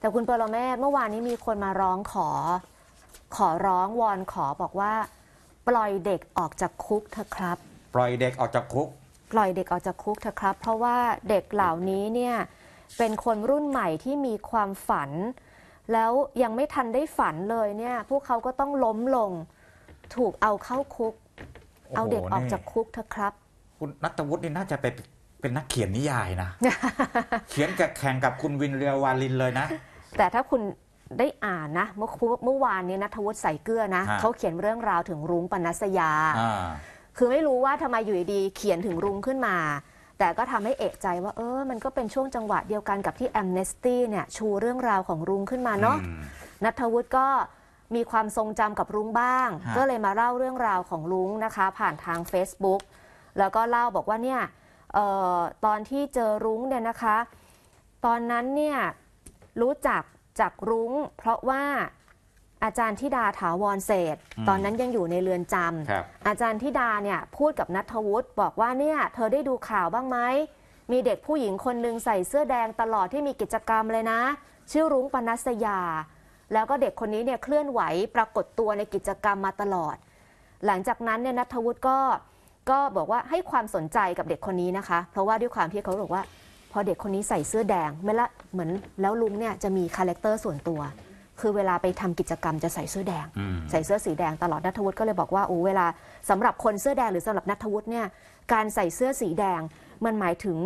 แต่คุณเปรเมศเมื่อวานนี้มีคนมาร้องขอ ขอร้องวอนขอบอกว่า ปล่อยเด็กออกจากคุกเถอะครับ ปล่อยเด็กออกจากคุก ปล่อยเด็กออกจากคุกเถอะครับ เพราะว่าเด็กเหล่านี้เนี่ยเป็นคนรุ่นใหม่ที่มีความฝัน แล้วยังไม่ทันได้ฝันเลยเนี่ย พวกเขาก็ต้องล้มลง ถูกเอาเข้าคุก เอาเด็กออกจากคุกเถอะครับ คุณนัทวุฒินี่น่าจะเป็นเป็นนักเขียนนิยายนะ เขียนกับแข่งกับคุณวินเรียววาลินเลยนะแต่ถ้าคุณได้อ่านนะเมื่อเมื่อวานนี้นัทวุฒิใส่เกลือนะะเขาเขียนเรื่องราวถึงรุ้งปนัสยา คือไม่รู้ว่าทำไมอยู่ดีเขียนถึงรุ้งขึ้นมา แต่ก็ทำให้เอกใจว่าเออมันก็เป็นช่วงจังหวะเดียวกันกับที่แอมเนสตี้เนี่ยชูเรื่องราวของรุ้งขึ้นมาเนาะนัทวุฒิก็มีความทรงจำกับรุ้งบ้าง ก็เลยมาเล่าเรื่องราวของรุ้งนะคะ ผ่านทาง Facebook แล้วก็เล่าบอกว่าเนี่ยออตอนที่เจอรุ้งเนี่ยนะคะ ตอนนั้นเนี่ยรู้จักจากรุ้งเพราะว่าอาจารย์ธิดาถาวรเศษ ตอนนั้นยังอยู่ในเรือนจำอาจารย์ธิดาเนี่ยพูดกับนัทวุฒิบอกว่าเนี่ยเธอได้ดูข่าวบ้างไหมมีเด็กผู้หญิงคนหนึ่งใส่เสื้อแดงตลอดที่มีกิจกรรมเลยนะ ชื่อรุ้งปนัสยา แล้วก็เด็กคนนี้เนี่ยเคลื่อนไหวปรากฏตัวในกิจกรรมมาตลอด หลังจากนั้นเนี่ยนัทวุฒิก็ก็บอกว่าให้ความสนใจกับเด็กคนนี้นะคะเพราะว่าด้วยความที่เขาบอกว่าพอเด็กคนนี้ใส่เสื้อแดงเมื่อละเหมือนแล้วลุงเนี่ยจะมีคาแรคเตอร์ส่วนตัวคือเวลาไปทำกิจกรรมจะใส่เสื้อแดง ใส่เสื้อสีแดงตลอดนัทวุฒิก็เลยบอกว่าโอ้เวลาสำหรับคนเสื้อแดงหรือสำหรับนัทวุฒิเนี่ยการใส่เสื้อสีแดง มันหมายถึง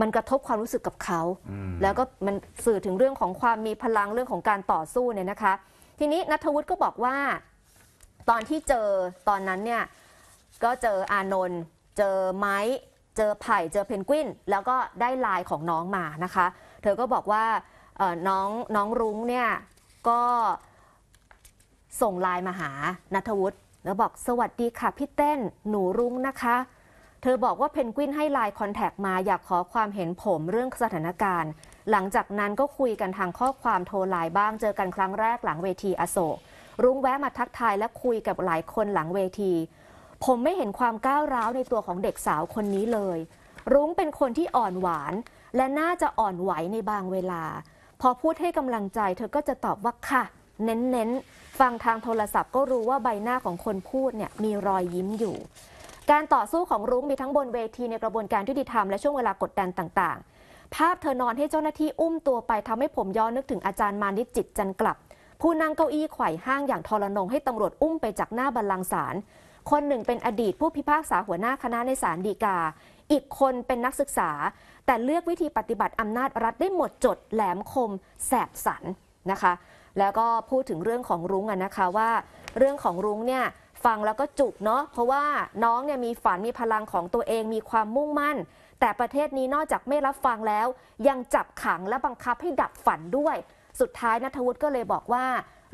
มันกระทบความรู้สึกกับเขา แล้วก็มันสื่อถึงเรื่องของความมีพลังเรื่องของการต่อสู้เนี่ยนะคะ ทีนี้นัทวุฒิก็บอกว่า ตอนที่เจอตอนนั้นเนี่ยก็เจออานนท์เจอไม้เจอไผ่เจอเพนกวินแล้วก็ได้ไลน์ของน้องมานะคะ เธอก็บอกว่าน้องน้องรุ้งเนี่ยก็ส่งไลน์มาหานัทวุฒิแล้วบอกสวัสดีค่ะพี่เต้นหนูรุ้งนะคะ เธอบอกว่าเพนกวินให้ไลน์คอนแทคมาอยากขอความเห็นผมเรื่องสถานการณ์ หลังจากนั้นก็คุยกันทางข้อความโทรไลน์บ้างเจอกันครั้งแรกหลังเวทีอโศกรุ้งแวะมาทักทาย และคุยกับหลายคนหลังเวทีผมไม่เห็นความก้าวร้าวในตัวของเด็กสาวคนนี้เลย รุ้งเป็นคนที่อ่อนหวาน และน่าจะอ่อนไหวในบางเวลา พอพูดให้กำลังใจเธอก็จะตอบว่าค่ะ เน้นๆ ฟังทางโทรศัพท์ก็รู้ว่าใบหน้าของคนพูดเนี่ยมีรอยยิ้มอยู่ การต่อสู้ของรุ้งมีทั้งบนเวทีในกระบวนการยุติธรรมและช่วงเวลากดดันต่าง ๆ ภาพเธอนอนให้เจ้าหน้าที่อุ้มตัวไปทำให้ผมย้อนนึกถึงอาจารย์มานิจิตจันกลับ ผู้นั่งเก้าอี้ไขว่ห้างอย่างทรนงให้ตำรวจอุ้มไปจากหน้าบัลลังก์ศาลคนหนึ่งเป็นอดีตผู้พิพากษาหัวหน้าคณะในศาลฎีกา อีกคนเป็นนักศึกษา แต่เลือกวิธีปฏิบัติอำนาจรัฐได้หมดจด แหลมคมแสบสันนะคะ แล้วก็พูดถึงเรื่องของรุ้งนะคะว่า เรื่องของรุ้งเนี่ยฟังแล้วก็จุกเนาะเพราะว่าน้องเนี่ยมีฝันมีพลังของตัวเองมีความมุ่งมั่น แต่ประเทศนี้นอกจากไม่รับฟังแล้วยังจับขังและบังคับให้ดับฝันด้วย สุดท้ายนัทวุฒิก็เลยบอกว่า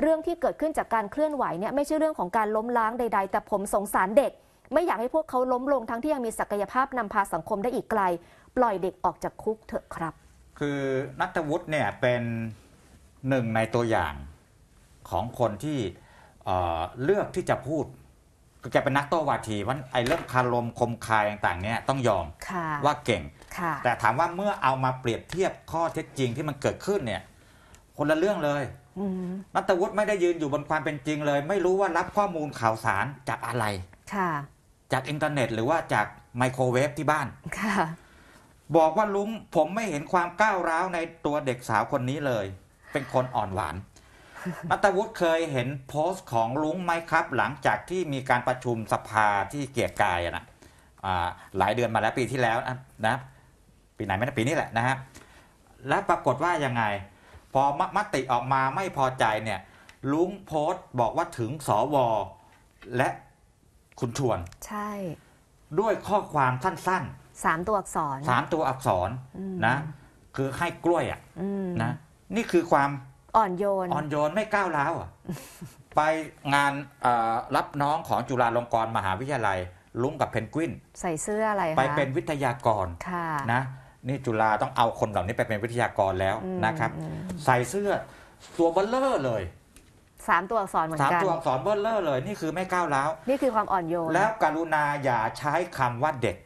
เรื่องที่เกิดขึ้นจากการเคลื่อนไหวเนี่ยไม่ใช่เรื่องของการล้มล้างใด ๆ แต่ผมสงสารเด็ก ไม่อยากให้พวกเขาล้มลง ทั้งที่ยังมีศักยภาพนำพาสังคมได้อีกไกล ปล่อยเด็กออกจากคุกเถอะครับ คือนัทวุฒิเนี่ยเป็นหนึ่งในตัวอย่างของคนที่เเลือกที่จะพูดกจะเป็นนักโต้วาทีว่าไอ้เรื่องคารมคมคายต่างๆเนี่ยต้องยอมว่าเก่งแต่ถามว่าเมื่อเอามาเปรียบเทียบข้อเท็จจริงที่มันเกิดขึ้นเนี่ยคนละเรื่องเลยนัตวุฒิไม่ได้ยืนอยู่บนความเป็นจริงเลย ไม่รู้ว่ารับข้อมูลข่าวสารจากอะไร ค่ะ จากอินเทอร์เน็ตหรือว่าจากไมโครเวฟที่บ้านค่ะบอกว่าลุงผมไม่เห็นความก้าวร้าวในตัวเด็กสาวคนนี้เลย เป็นคนอ่อนหวานนัตวุฒิเคยเห็นโพสต์ของลุงไหมครับ หลังจากที่มีการประชุมสภาที่เกียรกายนะหลายเดือนมาแล้วปีที่แล้วนะปีไหนไม่นะปีนี้แหละนะฮะและปรากฏว่ายังไงพอมติออกมาไม่พอใจเนี่ยลุงโพสต์บอกว่าถึงสวและคุณชวน ใช่ ด้วยข้อความสั้นๆสามตัวอักษรสามตัวอักษรนะ คือให้กล้วยอ่ะนะ นี่คือความอ่อนโยน อ่อนโยนไม่ก้าวร้าวอ่ะไปงานรับน้องของจุฬาลงกรณ์มหาวิทยาลัย ลุงกับเพนกวินใส่เสื้ออะไรไปเป็นวิทยากรค่ะนะนี่จุฬาต้องเอาคนเหล่านี้ไปเป็นวิทยากรแล้วนะครับ ใส่เสื้อตัวเบลเลอร์เลยสามตัวอักษรเหมือนกันสามตัวอักษรเบลเลอร์เลยนี่คือไม่ก้าวแล้ว นี่คือความอ่อนโยนแล้วกรุณาอย่าใช้คำว่าเด็ก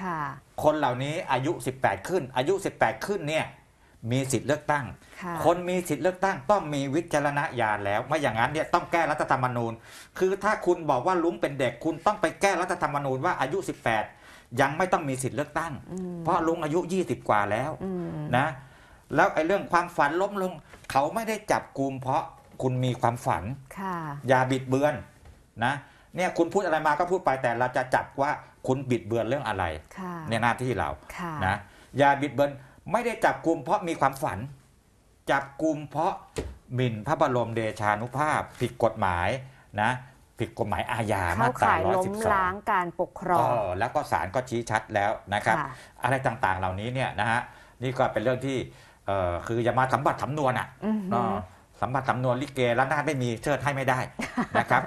ค่ะ คนเหล่านี้อายุ 18 ขึ้น อายุ 18 ขึ้นเนี่ยมีสิทธิ์เลือกตั้ง คนมีสิทธิ์เลือกตั้ง ต้องมีวิจารณญาณแล้วไม่อย่างนั้นเนี่ยต้องแก้รัฐธรรมนูญ คือถ้าคุณบอกว่าลุงเป็นเด็กคุณ ต้องไปแก้รัฐธรรมนูญ ว่าอายุ 18ยังไม่ต้องมีสิทธิ์เลือกตั้ง เพราะลุงอายุ20กว่าแล้วนะ แล้วไอ้เรื่องความฝันล้มลง เขาไม่ได้จับกลุ่มเพราะ คุณมีความฝันอย่าบิดเบือนนะเนี่ยคุณพูดอะไรมาก็พูดไป แต่เราจะจับว่าคุณบิดเบือนเรื่องอะไรในหน้าที่เรานะอย่าบิดเบือน ไม่ได้จับกลุ่มเพราะมีความฝัน จับกลุ่มเพราะหมิ่นพระบรมเดชานุภาพ ผิดกฎหมายนะผิดกฎหมายอาญามาตรา 1 1 2ล้มล้างการปกครองแล้วก็ศาลก็ชี้ชัดแล้วนะครับะอะไรต่างๆเหล่านี้เนี่ยนะฮะนี่ก็เป็นเรื่องที่คืออย่ามาสัมบัติสำนวนอ่ะสัมบัติสำนวนลิเกแล้วนาไม่มีเชิดให้ไม่ได้นะครับ